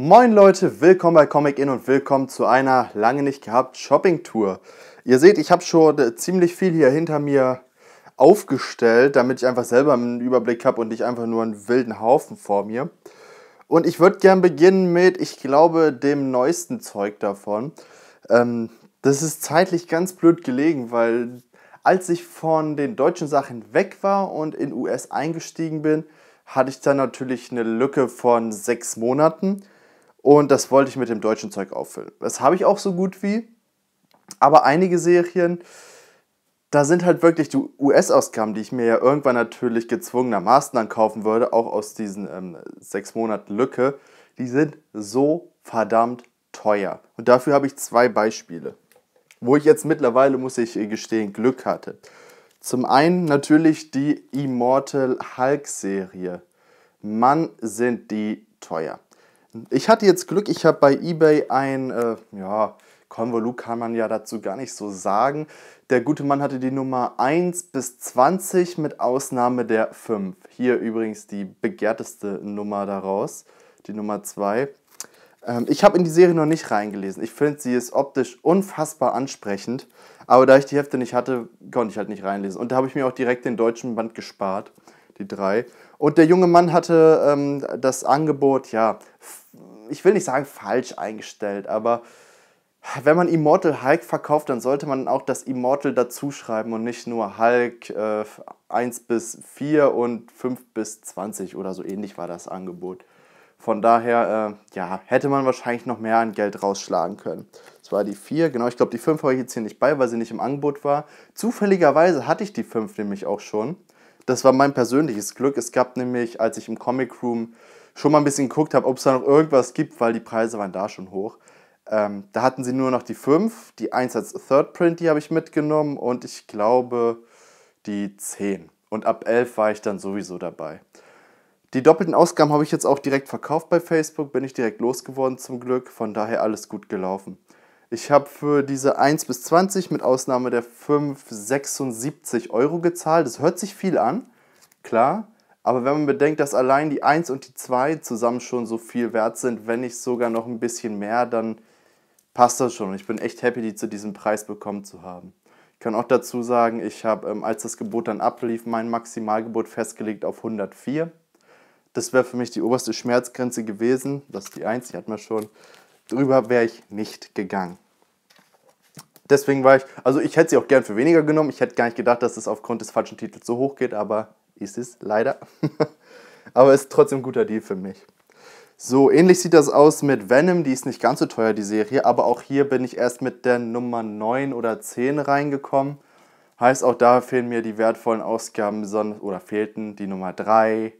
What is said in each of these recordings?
Moin Leute, willkommen bei Comic In und willkommen zu einer lange nicht gehabt Shopping Tour. Ihr seht, ich habe schon äh, ziemlich viel hier hinter mir aufgestellt, damit ich einfach selber einen Überblick habe und nicht einfach nur einen wilden Haufen vor mir. Und ich würde gern beginnen mit, ich glaube, dem neuesten Zeug davon. Ähm, das ist zeitlich ganz blöd gelegen, weil als ich von den deutschen Sachen weg war und in US eingestiegen bin, hatte ich dann natürlich eine Lücke von sechs Monaten und das wollte ich mit dem deutschen Zeug auffüllen. Das habe ich auch so gut wie. Aber einige Serien, da sind halt wirklich die US-Ausgaben, die ich mir ja irgendwann natürlich gezwungenermaßen dann kaufen würde, auch aus diesen ähm, sechs Monaten Lücke, die sind so verdammt teuer. Und dafür habe ich zwei Beispiele, wo ich jetzt mittlerweile, muss ich äh, gestehen, Glück hatte. Zum einen natürlich die Immortal Hulk-Serie. Mann, sind die teuer. Ich hatte jetzt Glück, ich habe bei eBay ein, äh, ja, Konvolut kann man ja dazu gar nicht so sagen. Der gute Mann hatte die Nummer 1 bis 20 mit Ausnahme der 5. Hier übrigens die begehrteste Nummer daraus, die Nummer 2. Ähm, ich habe in die Serie noch nicht reingelesen. Ich finde, sie ist optisch unfassbar ansprechend. Aber da ich die Hefte nicht hatte, konnte ich halt nicht reinlesen. Und da habe ich mir auch direkt den deutschen Band gespart, die 3. Und der junge Mann hatte ähm, das Angebot, ja, ich will nicht sagen falsch eingestellt, aber wenn man Immortal Hulk verkauft, dann sollte man auch das Immortal dazuschreiben und nicht nur Hulk äh, 1 bis 4 und 5 bis 20 oder so ähnlich war das Angebot. Von daher, äh, ja, hätte man wahrscheinlich noch mehr an Geld rausschlagen können. Das war die 4, genau, ich glaube, die 5 habe ich jetzt hier nicht bei, weil sie nicht im Angebot war. Zufälligerweise hatte ich die 5 nämlich auch schon. Das war mein persönliches Glück. Es gab nämlich, als ich im Comic Room schon mal ein bisschen geguckt habe, ob es da noch irgendwas gibt, weil die Preise waren da schon hoch. Ähm, da hatten sie nur noch die 5, die 1 als Third Print, die habe ich mitgenommen und ich glaube die 10. Und ab 11 war ich dann sowieso dabei. Die doppelten Ausgaben habe ich jetzt auch direkt verkauft bei Facebook, bin ich direkt losgeworden zum Glück, von daher alles gut gelaufen. Ich habe für diese 1 bis 20 mit Ausnahme der 5 76 Euro gezahlt. Das hört sich viel an, klar. Aber wenn man bedenkt, dass allein die 1 und die 2 zusammen schon so viel wert sind, wenn nicht sogar noch ein bisschen mehr, dann passt das schon. Ich bin echt happy, die zu diesem Preis bekommen zu haben. Ich kann auch dazu sagen, ich habe, ähm, als das Gebot dann ablief, mein Maximalgebot festgelegt auf 104. Das wäre für mich die oberste Schmerzgrenze gewesen. Das ist die 1, die hatten wir schon. Drüber wäre ich nicht gegangen. Deswegen war ich, also ich hätte sie auch gern für weniger genommen. Ich hätte gar nicht gedacht, dass es aufgrund des falschen Titels so hoch geht, aber ist es leider. Aber ist trotzdem ein guter Deal für mich. So, ähnlich sieht das aus mit Venom. Die ist nicht ganz so teuer, die Serie. Aber auch hier bin ich erst mit der Nummer 9 oder 10 reingekommen. Heißt, auch da fehlen mir die wertvollen Ausgaben besonders. Oder fehlten die Nummer 3.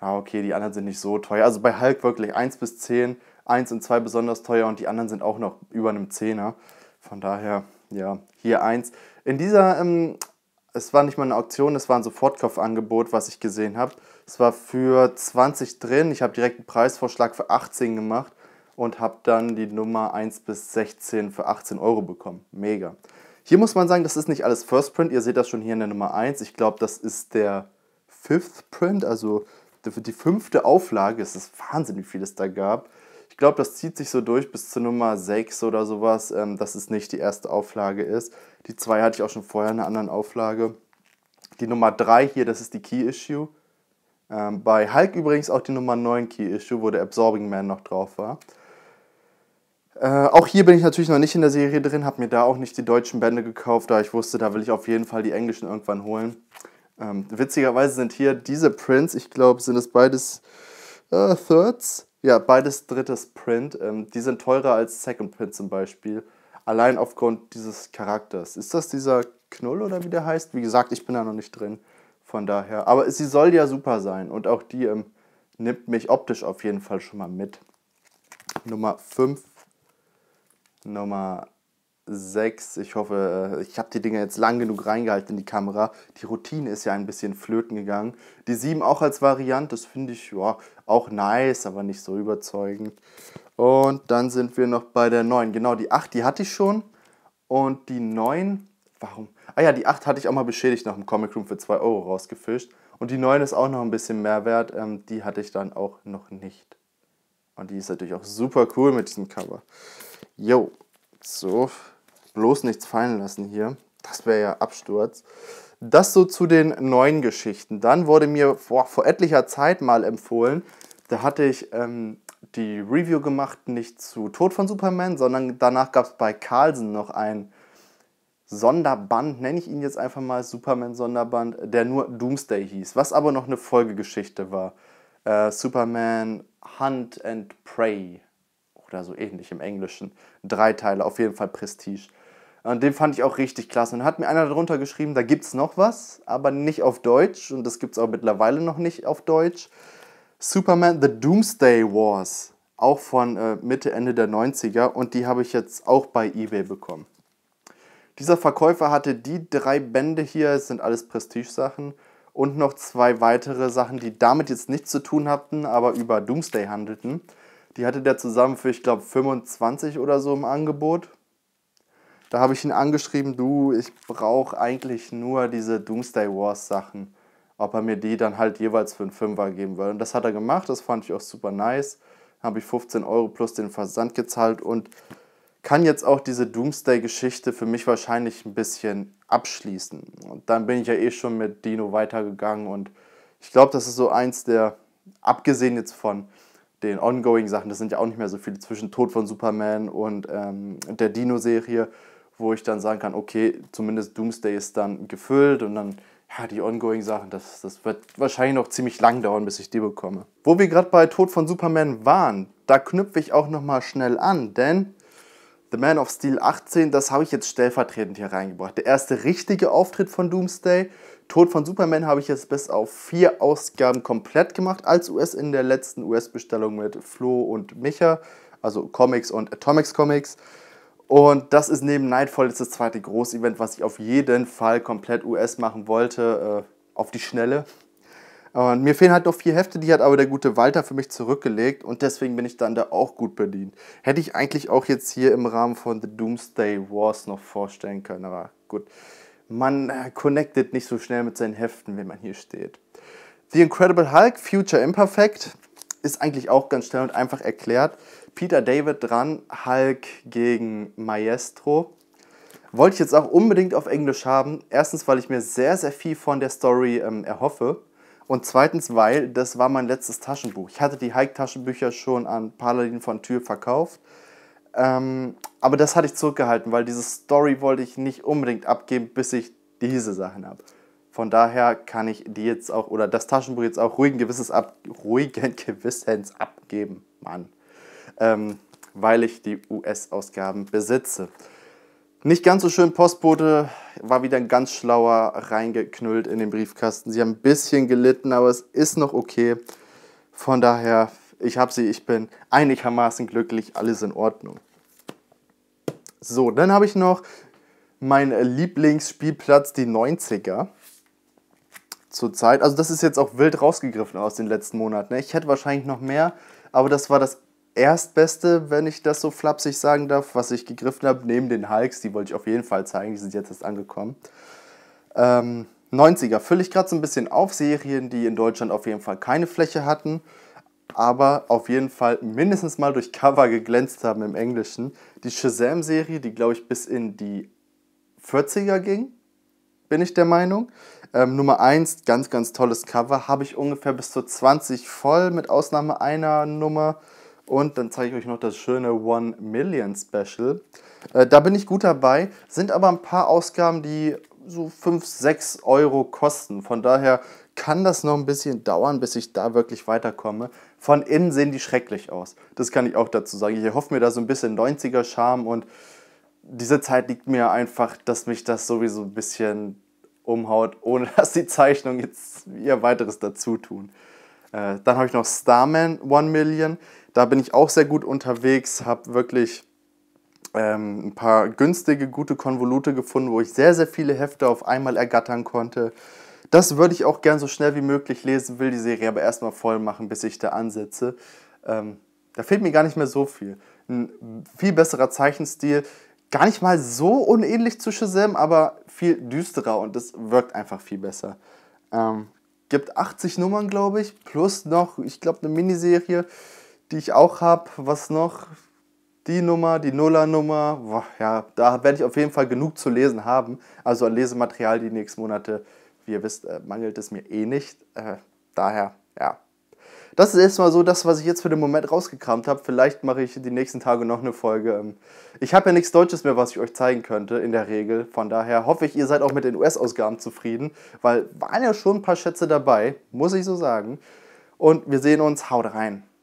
Ah, okay, die anderen sind nicht so teuer. Also bei Hulk wirklich 1 bis 10. 1 und 2 besonders teuer und die anderen sind auch noch über einem 10er. Von daher, ja, hier 1. In dieser ähm, es war nicht mal eine Auktion, es war ein Sofortkaufangebot, was ich gesehen habe. Es war für 20 drin. Ich habe direkt einen Preisvorschlag für 18 gemacht und habe dann die Nummer 1 bis 16 für 18 Euro bekommen. Mega. Hier muss man sagen, das ist nicht alles First Print. Ihr seht das schon hier in der Nummer 1. Ich glaube, das ist der Fifth Print, also die fünfte Auflage. Es ist Wahnsinn, wie viel es da gab. Ich glaube, das zieht sich so durch bis zur Nummer 6 oder sowas, ähm, dass es nicht die erste Auflage ist. Die 2 hatte ich auch schon vorher in einer anderen Auflage. Die Nummer 3 hier, das ist die Key Issue. Ähm, bei Hulk übrigens auch die Nummer 9 Key Issue, wo der Absorbing Man noch drauf war. Äh, auch hier bin ich natürlich noch nicht in der Serie drin, habe mir da auch nicht die deutschen Bände gekauft, da ich wusste, da will ich auf jeden Fall die englischen irgendwann holen. Ähm, witzigerweise sind hier diese Prints, ich glaube, sind es beides äh, Thirds. Ja, beides drittes Print. Ähm, die sind teurer als Second Print zum Beispiel. Allein aufgrund dieses Charakters. Ist das dieser Knull oder wie der heißt? Wie gesagt, ich bin da noch nicht drin. Von daher. Aber sie soll ja super sein. Und auch die ähm, nimmt mich optisch auf jeden Fall schon mal mit. Nummer 5. Nummer 6. Ich hoffe, äh, ich habe die Dinger jetzt lang genug reingehalten in die Kamera. Die Routine ist ja ein bisschen flöten gegangen. Die 7 auch als Variante, das finde ich ja, auch nice, aber nicht so überzeugend. Und dann sind wir noch bei der 9. Genau, die 8, die hatte ich schon. Und die 9, warum? Ah ja, die 8 hatte ich auch mal beschädigt nach dem Comic Room für 2 Euro rausgefischt. Und die 9 ist auch noch ein bisschen mehr wert. Ähm, die hatte ich dann auch noch nicht. Und die ist natürlich auch super cool mit diesem Cover. Jo, so, bloß nichts fallen lassen hier. Das wäre ja Absturz. Das so zu den neuen Geschichten. Dann wurde mir vor, vor etlicher Zeit mal empfohlen, da hatte ich ähm, die Review gemacht, nicht zu Tod von Superman, sondern danach gab es bei Carlsen noch ein Sonderband, nenne ich ihn jetzt einfach mal Superman-Sonderband, der nur Doomsday hieß, was aber noch eine Folgegeschichte war. Äh, Superman Hunt and Prey oder so ähnlich im Englischen. Drei Teile, auf jeden Fall Prestige. Und den fand ich auch richtig klasse. Und hat mir einer darunter geschrieben, da gibt es noch was, aber nicht auf Deutsch. Und das gibt es auch mittlerweile noch nicht auf Deutsch. Superman The Doomsday Wars. Auch von äh, Mitte, Ende der 90er. Und die habe ich jetzt auch bei eBay bekommen. Dieser Verkäufer hatte die drei Bände hier, es sind alles Prestige-Sachen. Und noch zwei weitere Sachen, die damit jetzt nichts zu tun hatten, aber über Doomsday handelten. Die hatte der zusammen für, ich glaube, 25 oder so im Angebot. Da habe ich ihn angeschrieben, du, ich brauche eigentlich nur diese Doomsday Wars Sachen, ob er mir die dann halt jeweils für einen Fünfer geben würde. Und das hat er gemacht, das fand ich auch super nice. Habe ich 15 Euro plus den Versand gezahlt und kann jetzt auch diese Doomsday-Geschichte für mich wahrscheinlich ein bisschen abschließen. Und dann bin ich ja eh schon mit Dino weitergegangen und ich glaube, das ist so eins der, abgesehen jetzt von den ongoing Sachen, das sind ja auch nicht mehr so viele zwischen Tod von Superman und ähm, der Dino-Serie, wo ich dann sagen kann, okay, zumindest Doomsday ist dann gefüllt und dann ja, die Ongoing-Sachen, das, das wird wahrscheinlich noch ziemlich lang dauern, bis ich die bekomme. Wo wir gerade bei Tod von Superman waren, da knüpfe ich auch nochmal schnell an, denn The Man of Steel 18, das habe ich jetzt stellvertretend hier reingebracht. Der erste richtige Auftritt von Doomsday. Tod von Superman habe ich jetzt bis auf vier Ausgaben komplett gemacht, als US in der letzten US-Bestellung mit Flo und Micha, also Comics und Atomics Comics. Und das ist neben Nightfall jetzt das zweite Groß-Event, was ich auf jeden Fall komplett US machen wollte, äh, auf die Schnelle. Und mir fehlen halt noch vier Hefte, die hat aber der gute Walter für mich zurückgelegt und deswegen bin ich dann da auch gut bedient. Hätte ich eigentlich auch jetzt hier im Rahmen von The Doomsday Wars noch vorstellen können, aber gut. Man äh, connectet nicht so schnell mit seinen Heften, wenn man hier steht. The Incredible Hulk, Future Imperfect, ist eigentlich auch ganz schnell und einfach erklärt. Peter David dran, Hulk gegen Maestro. Wollte ich jetzt auch unbedingt auf Englisch haben. Erstens, weil ich mir sehr, sehr viel von der Story ähm, erhoffe. Und zweitens, weil das war mein letztes Taschenbuch. Ich hatte die hulk taschenbücher schon an Paladin von Tür verkauft. Ähm, aber das hatte ich zurückgehalten, weil diese Story wollte ich nicht unbedingt abgeben, bis ich diese Sachen habe. Von daher kann ich die jetzt auch, oder das Taschenbuch jetzt auch ruhigen Gewissens, ab, ruhigen Gewissens abgeben, Mann. Ähm, weil ich die US-Ausgaben besitze. Nicht ganz so schön Postbote, war wieder ein ganz schlauer reingeknüllt in den Briefkasten. Sie haben ein bisschen gelitten, aber es ist noch okay. Von daher, ich habe sie, ich bin einigermaßen glücklich, alles in Ordnung. So, dann habe ich noch mein Lieblingsspielplatz, die 90er zurzeit. Also das ist jetzt auch wild rausgegriffen aus den letzten Monaten. Ne? Ich hätte wahrscheinlich noch mehr, aber das war das erstbeste, wenn ich das so flapsig sagen darf, was ich gegriffen habe, neben den Hulks. Die wollte ich auf jeden Fall zeigen, die sind jetzt erst angekommen. Ähm, 90er fülle ich gerade so ein bisschen auf, Serien, die in Deutschland auf jeden Fall keine Fläche hatten, aber auf jeden Fall mindestens mal durch Cover geglänzt haben im Englischen. Die Shazam-Serie, die glaube ich bis in die 40er ging, bin ich der Meinung. Ähm, Nummer 1, ganz, ganz tolles Cover. Habe ich ungefähr bis zu 20 voll, mit Ausnahme einer Nummer. Und dann zeige ich euch noch das schöne One Million Special. Äh, da bin ich gut dabei, sind aber ein paar Ausgaben, die so 5, 6 Euro kosten. Von daher kann das noch ein bisschen dauern, bis ich da wirklich weiterkomme. Von innen sehen die schrecklich aus. Das kann ich auch dazu sagen. Ich erhoffe mir da so ein bisschen 90er-Charme und diese Zeit liegt mir einfach, dass mich das sowieso ein bisschen umhaut, ohne dass die Zeichnungen jetzt ihr weiteres dazu tun. Äh, dann habe ich noch Starman 1 Million. Da bin ich auch sehr gut unterwegs, habe wirklich ähm, ein paar günstige, gute Konvolute gefunden, wo ich sehr, sehr viele Hefte auf einmal ergattern konnte. Das würde ich auch gern so schnell wie möglich lesen, will die Serie aber erstmal voll machen, bis ich da ansetze. Ähm, da fehlt mir gar nicht mehr so viel. Ein viel besserer Zeichenstil, gar nicht mal so unähnlich zu Shazam, aber viel düsterer und es wirkt einfach viel besser. Ähm, gibt 80 Nummern, glaube ich, plus noch, ich glaube, eine Miniserie, die ich auch habe. Was noch? Die Nummer, die Nuller-Nummer. ja, da werde ich auf jeden Fall genug zu lesen haben. Also an Lesematerial die nächsten Monate. Wie ihr wisst, äh, mangelt es mir eh nicht. Äh, daher, ja, das ist erstmal so das, was ich jetzt für den Moment rausgekramt habe. Vielleicht mache ich die nächsten Tage noch eine Folge. Ähm, ich habe ja nichts Deutsches mehr, was ich euch zeigen könnte, in der Regel. Von daher hoffe ich, ihr seid auch mit den US-Ausgaben zufrieden, weil waren ja schon ein paar Schätze dabei, muss ich so sagen. Und wir sehen uns. Haut rein.